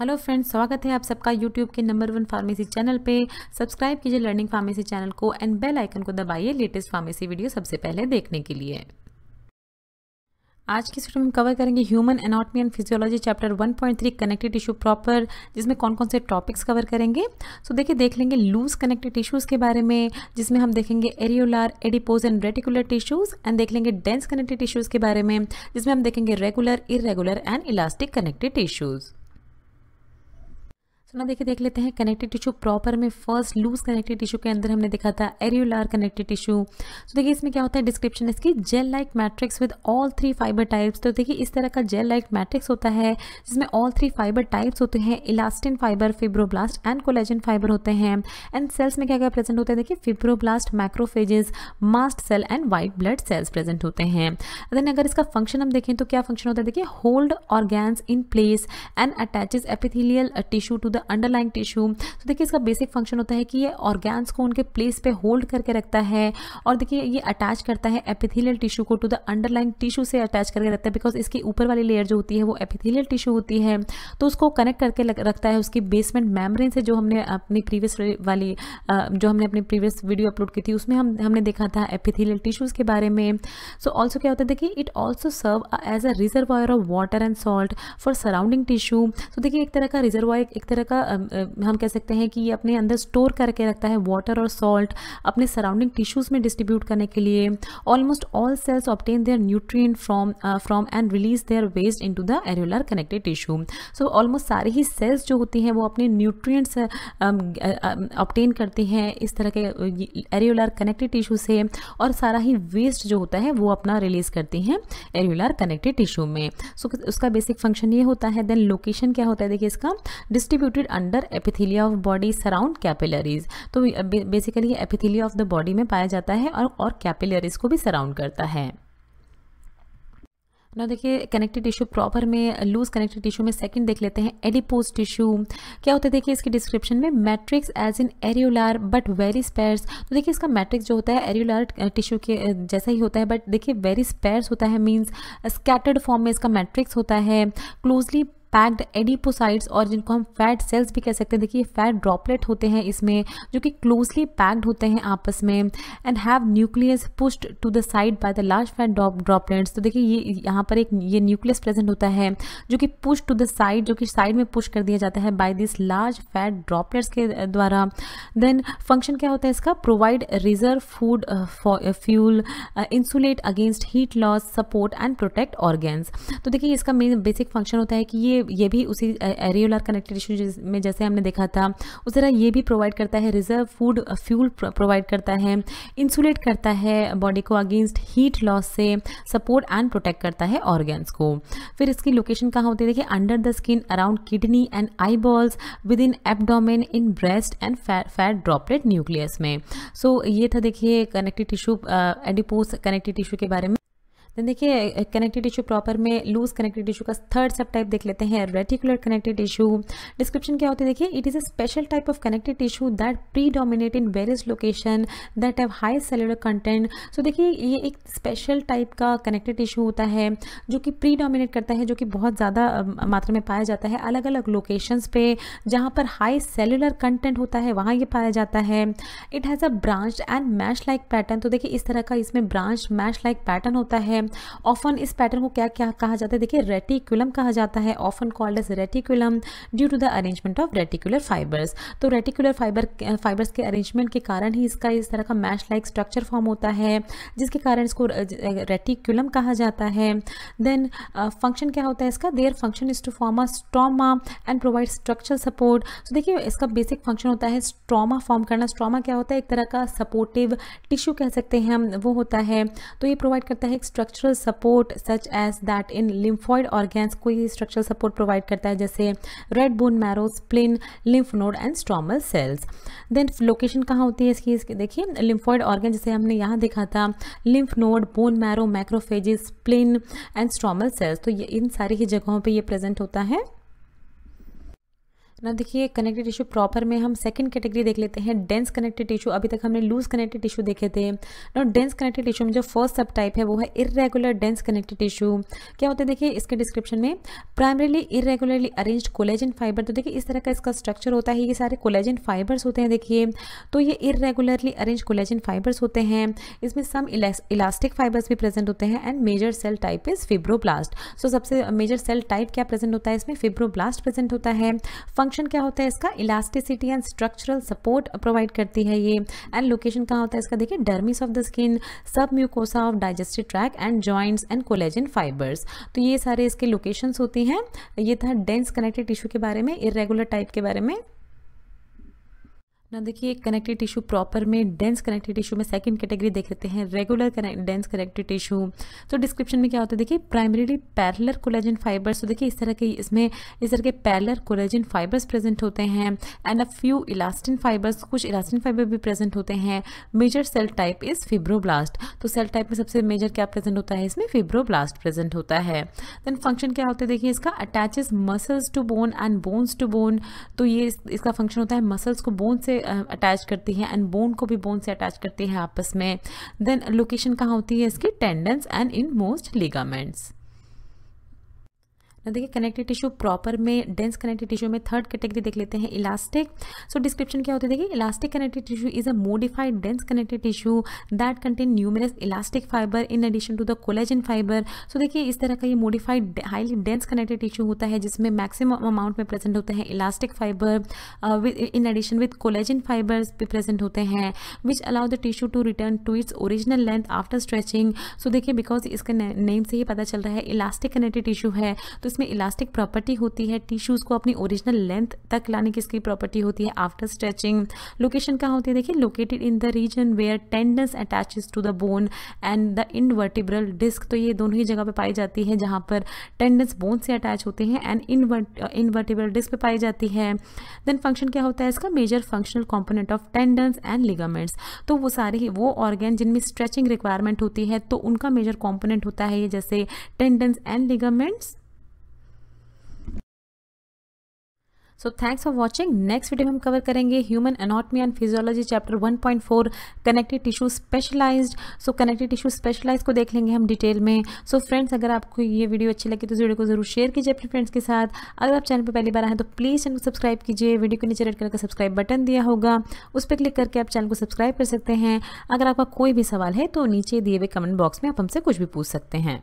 hello friends स्वागत है आप सबका यूट्यूब के नंबर वन फार्मेसी चैनल पे सब्सक्राइब कीजिए लर्निंग फार्मेसी चैनल को एंड बेल आइकन को दबाइए लेटेस्ट फार्मेसी वीडियो सबसे पहले देखने के लिए आज की वीडियो में हम कवर करेंगे human anatomy and physiology chapter 1.3 connected tissue proper जिसमें कौन कौन से टॉपिक्स कवर करेंगे सो so, देखिए देख लेंगे लूज कनेक्टेड टिश्यूज़ के बारे में जिसमें हम देखेंगे areolar adipose and reticular tissues and देख लेंगे डेंस कनेक्टेड टिश्यूज़ के बारे में जिसमें हम देखेंगे regular irregular and elastic connected tissues अपना देखिए देख लेते हैं कनेक्टेड टिश्यू प्रॉपर में फर्स्ट लूज कनेक्टेड टिश्यू के अंदर हमने देखा था एरियोलार कनेक्टेड टिश्यू तो देखिए इसमें क्या होता है डिस्क्रिप्शन इसकी gel like matrix with all three fibre types तो देखिए इस तरह का जेल लाइक मैट्रिक्स होता है जिसमें ऑल थ्री फाइबर टाइप्स होते हैं elastin fibre fibroblast and collagen fibre होते हैं एंड सेल्स में क्या क्या प्रेजेंट होते हैं देखिए fibroblast macrophages mast cell and white blood cells present होते हैं देन अगर इसका फंक्शन हम देखें तो क्या फंक्शन होता है देखिए hold organs in place and attaches epithelial tissue to the underlying tissue तो देखिए इसका बेसिक फंक्शन होता है कि ये ऑर्गेन्स को उनके प्लेस पे होल्ड करके रखता है और देखिए ये अटैच करता है एपिथेलियल टिश्यू को टू द अंडरलाइंग टिश्यू से अटैच करके रखता है बिकॉज इसकी ऊपर वाली लेयर जो होती है वो एपिथेलियल टिश्यू होती है तो उसको कनेक्ट करके रखता है उसकी बेसमेंट मेम्ब्रेन से जो हमने अपनी प्रीवियस वाली जो हमने अपनी प्रीवियस वीडियो अपलोड की थी उसमें हम हमने देखा था एपिथेलियल टिश्यूज़ के बारे में सो so ऑल्सो क्या होता है देखिए it also serve as a reservoir of water and salt for surrounding tissue so देखिए एक तरह का रिजर्वायर एक तरह का हम कह सकते हैं कि ये अपने अंदर स्टोर करके रखता है वाटर और सॉल्ट अपने सराउंडिंग टिश्यूज़ में डिस्ट्रीब्यूट करने के लिए almost all cells obtain their nutrient from from and release their waste into the areolar connected tissue so almost सारी ही सेल्स जो होती हैं वो अपने न्यूट्रियट्स ऑप्टेन करती हैं इस तरह के एरियोलर कनेक्टेड टिश्यू से और सारा ही वेस्ट जो होता है वो अपना रिलीज़ करती हैं एरियोलर कनेक्टेड टिश्यू में सो so, उसका बेसिक फंक्शन ये होता है देन लोकेशन क्या होता है देखिए इसका distributed situated under epithelia of body surround capillaries तो बेसिकली ये एपिथीलिया ऑफ द बॉडी में पाया जाता है और, और कैपिलरीज को भी सराउंड करता है ना देखिए कनेक्टेड टिश्यू प्रॉपर में लूज कनेक्टेड टिश्यू में सेकंड देख लेते हैं एडिपोज टिश्यू क्या होता है देखिए इसकी डिस्क्रिप्शन में matrix as in areolar but very sparse तो देखिए इसका मैट्रिक्स जो होता है एरियोलार टिश्यू के जैसा ही होता है बट देखिए वेरी स्पेयर्स होता है मीन्स स्कैटर्ड फॉर्म में इसका मैट्रिक्स होता है क्लोजली पैक्ड एडिपोसाइड्स और जिनको हम फैट सेल्स भी कह सकते हैं देखिए फैट ड्रॉपलेट होते हैं इसमें जो कि क्लोजली पैक्ड होते हैं आपस में and have nucleus pushed to the side by the large fat droplets तो देखिए ये यहाँ पर एक ये न्यूक्लियस प्रेजेंट होता है जो कि पुश टू द साइड जो कि साइड में पुश कर दिया जाता है by this large fat droplets के द्वारा देन फंक्शन क्या होता है इसका provide reserve food fuel insulate against heat loss support and protect organs तो देखिए इसका मेन बेसिक फंक्शन होता है कि ये ये भी उसी एरियोलर कनेक्टेड इशू में जैसे हमने देखा था उस तरह ये भी प्रोवाइड करता है रिजर्व फूड फ्यूल प्रोवाइड करता है इंसुलेट करता है बॉडी को अगेंस्ट हीट लॉस से सपोर्ट एंड प्रोटेक्ट करता है ऑर्गेन्स को फिर इसकी लोकेशन कहाँ होती है देखिए under the skin around kidney and eyeballs within abdomen in breast and fat droplet nucleus में सो so, ये था देखिए connective tissue adipose connective tissue के बारे में देन देखिए कनेक्टिव टिश्यू प्रॉपर में लूज कनेक्टिव टिश्यू का थर्ड सब टाइप देख लेते हैं रेटिकुलर कनेक्टिव टिश्यू डिस्क्रिप्शन क्या होती है देखिए it is a special type of connective tissue that predominate in various location that have high cellular content so देखिए ये एक स्पेशल टाइप का कनेक्टिव टिश्यू होता है जो कि प्री डोमिनेट करता है जो कि बहुत ज़्यादा मात्रा में पाया जाता है अलग अलग लोकेशंस पे जहाँ पर हाई सेलुलर कंटेंट होता है वहाँ ये पाया जाता है it has a branch and mesh like pattern तो देखिए इस तरह का इसमें ब्रांच मैश लाइक पैटर्न होता है ऑफन इस पैटर्न को क्या क्या कहा जाता है देखिए रेटिकुलम कहा जाता है often called as reticulum due to the arrangement of reticular fibres so reticular fibre fibres के अरेंजमेंट के कारण ही इसका इस तरह का मैश लाइक स्ट्रक्चर फॉर्म होता है जिसके कारण इसको रेटिकुलम कहा जाता है देन फंक्शन क्या होता है इसका their function is to form a stroma and provide structure support so देखिए इसका बेसिक फंक्शन होता है स्ट्रोमा फॉर्म करना स्ट्रोमा क्या होता है एक तरह का सपोर्टिव टिश्यू कह सकते हैं हम वो होता है तो ये प्रोवाइड करता है एक structure structural support such as that in lymphoid organs कोई स्ट्रक्चरल सपोर्ट प्रोवाइड करता है जैसे red bone marrow spleen lymph node and stromal cells then location कहाँ होती है इसकी इसकी देखिए लिम्फॉइड ऑर्गेन जैसे हमने यहाँ देखा था lymph node bone marrow macrophages spleen and stromal cells तो ये इन सारी ही जगहों पर ये प्रेजेंट होता है ना देखिए कनेक्टेड टिश्यू प्रॉपर में हम सेकंड कैटेगरी देख लेते हैं डेंस कनेक्टेड टिश्यू अभी तक हमने लूज कनेक्टेड टिश्यू देखे थे ना डेंस कनेक्टेड टिश्यू में जो फर्स्ट सब टाइप है वो है इरेगुलर डेंस कनेक्टेड टिश्यू क्या होते हैं देखिए इसके डिस्क्रिप्शन में primarily irregularly arrange collagen fibre तो देखिए इस तरह का इसका स्ट्रक्चर होता है ये सारे कोलेजन फाइबर्स होते हैं देखिए तो ये इरेगुलरली अरेंज कोलेजन फाइबर्स होते हैं इसमें सम इलास्टिक फाइबर्स भी प्रेजेंट होते हैं and major cell type is fibroblast so सबसे मेजर सेल टाइप क्या प्रेजेंट होता है इसमें फिब्रोब्लास्ट प्रेजेंट होता है फंक्शन क्या होता है इसका elasticity and structural support provide करती है ये एंड लोकेशन कहाँ होता है इसका देखिए dermis of the skin submucosa of digestive tract and joints and collagen fibres तो ये सारे इसके लोकेशंस होती हैं ये था डेंस कनेक्टेड टिश्यू के बारे में इरेगुलर टाइप के बारे में ना देखिए कनेक्टिव टिश्यू प्रॉपर में डेंस कनेक्टिव टिश्यू में सेकंड कैटेगरी देख लेते हैं regular connect dense connective tissue तो डिस्क्रिप्शन में क्या होता है देखिए प्राइमरीली पैरलर कोलेजन फाइबर्स तो देखिए इस तरह के इसमें इस तरह के पैरलर कोलेजन फाइबर्स प्रेजेंट होते हैं and a few elastin fibres कुछ इलास्टिन फाइबर भी प्रेजेंट होते हैं major cell type is fibroblast तो सेल टाइप में सबसे मेजर क्या प्रेजेंट होता है इसमें फिब्रोब्लास्ट प्रेजेंट होता है देन फंक्शन क्या होता है देखिए इसका attaches muscles to bone and bones to bone तो ये इसका फंक्शन होता है मसल्स को बोन से अटैच करती है एंड बोन को भी बोन से अटैच करती है आपस में देन लोकेशन कहाँ होती है इसकी tendons and in most ligaments देखिए कनेक्टिव टिश्यू प्रॉपर में डेंस कनेक्टिव टिश्यू में थर्ड कैटेगरी देख लेते हैं इलास्टिक सो डिस्क्रिप्शन क्या होती है देखिए elastic connective tissue is a modified dense connective tissue that contain numerous elastic fibre in addition to the collagen fibre so देखिए इस तरह का ये modified highly dense connective tissue होता है जिसमें मैक्सिमम अमाउंट में प्रेजेंट होते हैं elastic fibre in addition with collagen fibres भी प्रेजेंट होते हैं which allow the tissue to return to its original length after stretching so देखिए बिकॉज इसका नेम से ही पता चल रहा है इलास्टिक कनेक्टिव टिश्यू है तो इसमें इलास्टिक प्रॉपर्टी होती है टिश्यूज़ को अपनी ओरिजिनल लेंथ तक लाने की इसकी प्रॉपर्टी होती है आफ्टर स्ट्रेचिंग लोकेशन कहाँ होती है देखिए located in the region where tendons attaches to the bone and the intervertebral disc तो ये दोनों ही जगह पर पाई जाती है जहाँ पर टेंडनस बोन से अटैच होते हैं एंड इनवर्टिब्रल डिस्क पर पाई जाती है देन फंक्शन क्या होता है इसका major functional component of tendons and ligaments तो वो सारे वो ऑर्गेन जिनमें स्ट्रेचिंग रिक्वायरमेंट होती है तो उनका मेजर कॉम्पोनेंट होता है ये जैसे tendons and ligaments so thanks for watching next video में हम कवर करेंगे human anatomy and physiology chapter 1.4 connected tissue specialised so connected tissue specialise को देख लेंगे हम डिटेल में सो so, फ्रेंड्स अगर आपको ये वीडियो अच्छी लगी तो इस वीडियो को जरूर शेयर कीजिए अपने फ्रेंड्स के साथ अगर आप चैनल पर पहली बार आए तो प्लीज़ चैनल को सब्सक्राइब कीजिए वीडियो के नीचे रेड कलर का सब्सक्राइब बटन दिया होगा उस पर क्लिक करके आप चैनल को सब्सक्राइब कर सकते हैं अगर आपका कोई भी सवाल है तो नीचे दिए हुए कमेंट बॉक्स में आप हमसे कुछ भी पूछ सकते हैं